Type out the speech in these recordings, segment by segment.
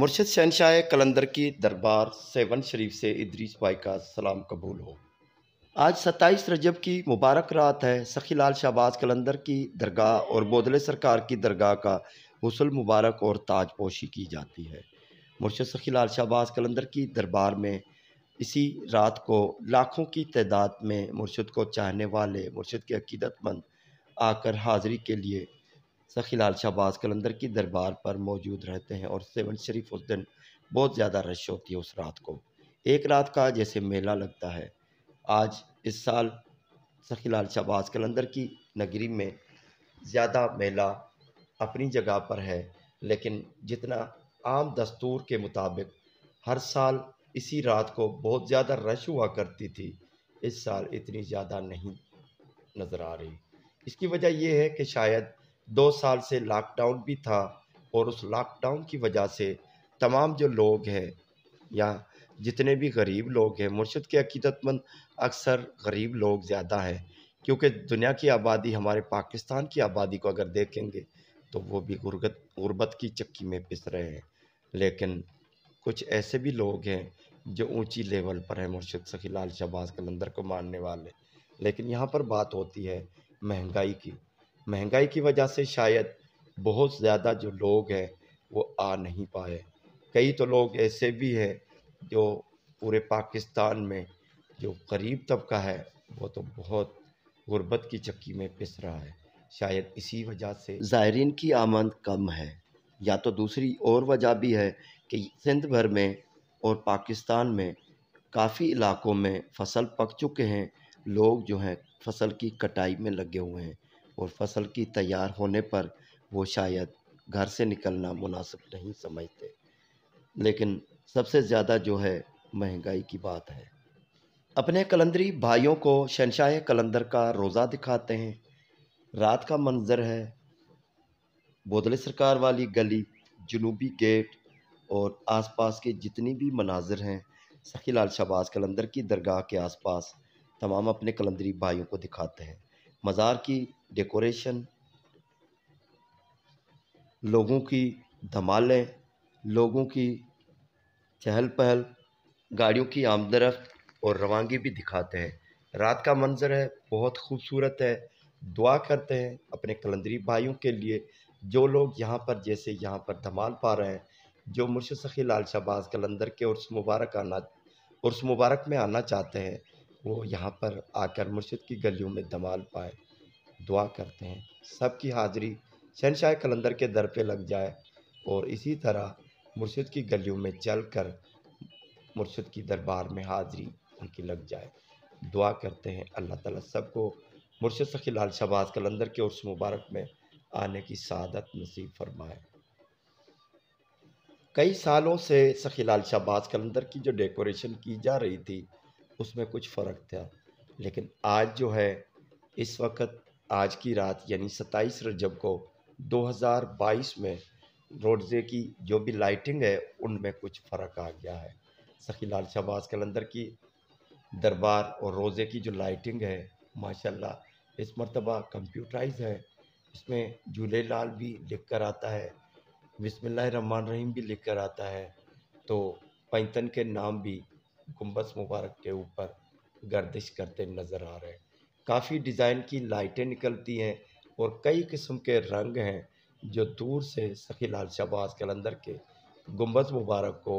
मुर्शद शहनशाह कलंदर की दरबार सेवन शरीफ से इदरीस भाई का सलाम कबूल हो आज सत्ताईस रजब की मुबारक रात है सखीलाल शहबाज कलंदर की दरगाह और बोदले सरकार की दरगाह का गसल मुबारक और ताज पोशी की जाती है मुर्शद सखीलाल शहबाज कलंदर की दरबार में इसी रात को लाखों की तादाद में मुर्शद को चाहने वाले मुर्शद के अकीदतमंद आकर हाज़िरी के लिए सखिलाल शहबाज कलंदर की दरबार पर मौजूद रहते हैं और सेवन शरीफ उस दिन बहुत ज़्यादा रश होती है उस रात को एक रात का जैसे मेला लगता है आज इस साल सखिलाल शहबाज कलंदर की नगरी में ज़्यादा मेला अपनी जगह पर है लेकिन जितना आम दस्तूर के मुताबिक हर साल इसी रात को बहुत ज़्यादा रश हुआ करती थी इस साल इतनी ज़्यादा नहीं नज़र आ रही इसकी वजह यह है कि शायद दो साल से लॉकडाउन भी था और उस लॉकडाउन की वजह से तमाम जो लोग हैं या जितने भी गरीब लोग हैं मुर्शद के अकीदतमंद अक्सर गरीब लोग ज़्यादा हैं क्योंकि दुनिया की आबादी हमारे पाकिस्तान की आबादी को अगर देखेंगे तो वो भी गुरगत गुरबत की चक्की में पिस रहे हैं लेकिन कुछ ऐसे भी लोग हैं जो ऊंची लेवल पर हैं मुर्शद सखी लाल शहबाज कलंदर को मानने वाले लेकिन यहाँ पर बात होती है महंगाई की महंगाई की वजह से शायद बहुत ज़्यादा जो लोग हैं वो आ नहीं पाए कई तो लोग ऐसे भी हैं जो पूरे पाकिस्तान में जो गरीब तबका है वो तो बहुत गुर्बत की चक्की में पिस रहा है शायद इसी वजह से ज़ायरीन की आमद कम है या तो दूसरी और वजह भी है कि सिंध भर में और पाकिस्तान में काफ़ी इलाकों में फसल पक चुके हैं लोग जो हैं फसल की कटाई में लगे हुए हैं और फसल की तैयार होने पर वो शायद घर से निकलना मुनासिब नहीं समझते लेकिन सबसे ज़्यादा जो है महंगाई की बात है अपने कलंदरी भाइयों को शनशाह कलंदर का रोज़ा दिखाते हैं रात का मंजर है बोदले सरकार वाली गली जनूबी गेट और आसपास के जितनी भी मनाजिर हैं सखी लाल शबाज कलंदर की दरगाह के आसपास तमाम अपने कलंदरी भाइयों को दिखाते हैं मज़ार की डेकोरेशन लोगों की धमालें लोगों की चहल पहल गाड़ियों की आमदरफ्त और रवानगी भी दिखाते हैं रात का मंजर है बहुत खूबसूरत है दुआ करते हैं अपने कलंदरी भाइयों के लिए जो लोग यहाँ पर जैसे यहाँ पर धमाल पा रहे हैं जो मुर्शद सखी लाल शहबाज कलंदर के उर्स मुबारक आना उर्स मुबारक में आना चाहते हैं वो यहाँ पर आकर मुर्शद की गलियों में धमाल पाएँ दुआ करते हैं सबकी हाज़िरी शनशाह कलंदर के दर पे लग जाए और इसी तरह मुर्शद की गलियों में चल कर मुर्शद की दरबार में हाज़िरी उनकी लग जाए दुआ करते हैं अल्लाह ताला सबको मुर्शद सखी लाल शहबाज कलंदर के उर्स मुबारक में आने की सादत नसीब फरमाए कई सालों से सखी लाल शहबाज कलंदर की जो डेकोरेशन की जा रही थी उसमें कुछ फ़र्क था लेकिन आज जो है इस वक्त आज की रात यानी 27 रजब को 2022 में रोडज़े की जो भी लाइटिंग है उनमें कुछ फ़र्क आ गया है सखी लाल शहबाज कलंदर की दरबार और रोज़े की जो लाइटिंग है माशाल्लाह इस मरतबा कंप्यूटराइज है इसमें झूले लाल भी लिख कर आता है बिसमान रहीम भी लिख कर आता है तो पैंतन के नाम भी गुम्बस मुबारक के ऊपर गर्दिश करते नज़र आ रहे हैं काफ़ी डिज़ाइन की लाइटें निकलती हैं और कई किस्म के रंग हैं जो दूर से सखी लाल शहबाज कलंदर के गुम्बद मुबारक को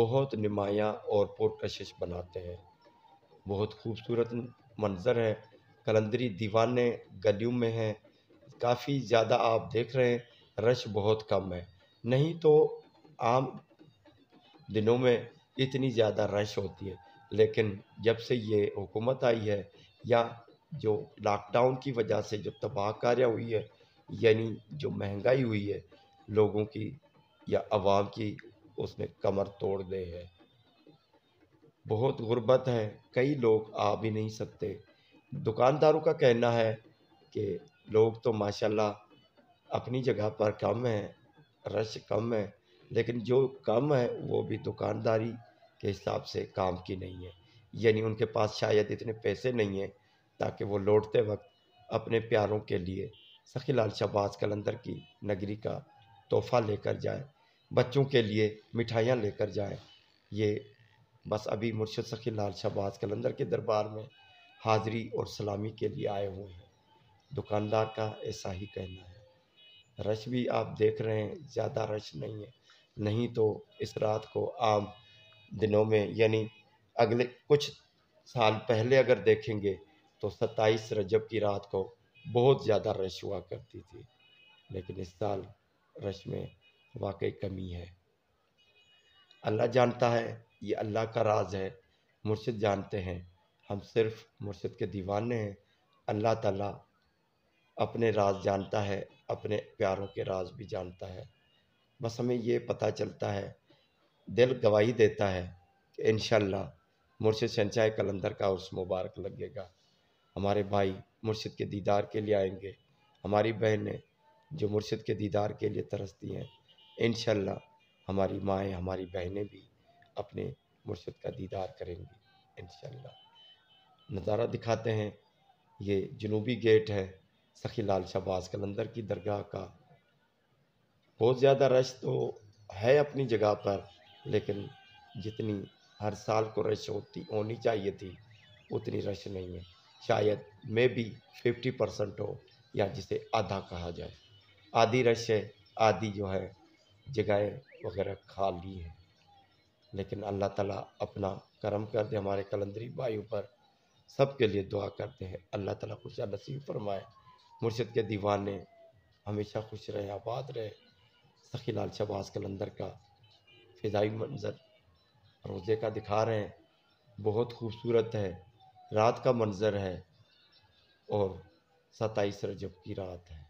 बहुत नुमाया और पुरकशिश बनाते हैं बहुत खूबसूरत मंज़र है कलंदरी दीवाने गलियों में हैं काफ़ी ज़्यादा आप देख रहे हैं रश बहुत कम है नहीं तो आम दिनों में इतनी ज़्यादा रश होती है लेकिन जब से ये हुकूमत आई है या जो लॉकडाउन की वजह से जो तबाह कार्या हुई है यानी जो महंगाई हुई है लोगों की या आवाम की उसने कमर तोड़ दे है बहुत गुर्बत है कई लोग आ भी नहीं सकते दुकानदारों का कहना है कि लोग तो माशाल्लाह अपनी जगह पर कम है रश कम है लेकिन जो कम है वो भी दुकानदारी के हिसाब से काम की नहीं है यानी उनके पास शायद इतने पैसे नहीं हैं ताकि वो लौटते वक्त अपने प्यारों के लिए सखी लाल शहबाज कलंदर की नगरी का तोहफ़ा लेकर जाए बच्चों के लिए मिठाइयाँ लेकर जाए ये बस अभी मुर्शद सखी लाल शहबाज कलंदर के दरबार में हाज़री और सलामी के लिए आए हुए हैं दुकानदार का ऐसा ही कहना है रश भी आप देख रहे हैं ज़्यादा रश नहीं है नहीं तो इस रात को आम दिनों में यानी अगले कुछ साल पहले अगर देखेंगे तो सत्ताईस रजब की रात को बहुत ज़्यादा रश हुआ करती थी लेकिन इस साल रश में वाकई कमी है अल्लाह जानता है ये अल्लाह का राज है मुर्शद जानते हैं हम सिर्फ मुर्शद के दीवाने हैं अल्लाह ताला अपने राज जानता है अपने प्यारों के राज भी जानता है बस हमें ये पता चलता है दिल गवाही देता है कि इन मुर्शद शनशाह कलंदर का उस मुबारक लगेगा हमारे भाई मुर्शिद के दीदार के लिए आएंगे हमारी बहनें जो मुर्शिद के दीदार के लिए तरसती हैं इन हमारी माएँ हमारी बहनें भी अपने मुर्शिद का दीदार करेंगी इन नज़ारा दिखाते हैं ये जनूबी गेट है सखी लाल शहबाज कलंदर की दरगाह का बहुत ज़्यादा रश तो है अपनी जगह पर लेकिन जितनी हर साल को रश होती होनी चाहिए थी उतनी रश नहीं है शायद मे बी फिफ्टी परसेंट हो या जिसे आधा कहा जाए आधी है आधी जो है जगहें वगैरह खाली हैं लेकिन अल्लाह ताला अपना करम कर दे हमारे कलंदरी भाई पर सब के लिए दुआ करते हैं अल्लाह ताला खुशा नसीब फरमाए मुर्शद के दीवाने हमेशा खुश रहे आबाद रहे सखी लाल शबाज कलंदर का फिजाई मंजर रोज़े का दिखा रहे हैं बहुत खूबसूरत है रात का मंज़र है और सताईस रजब की रात है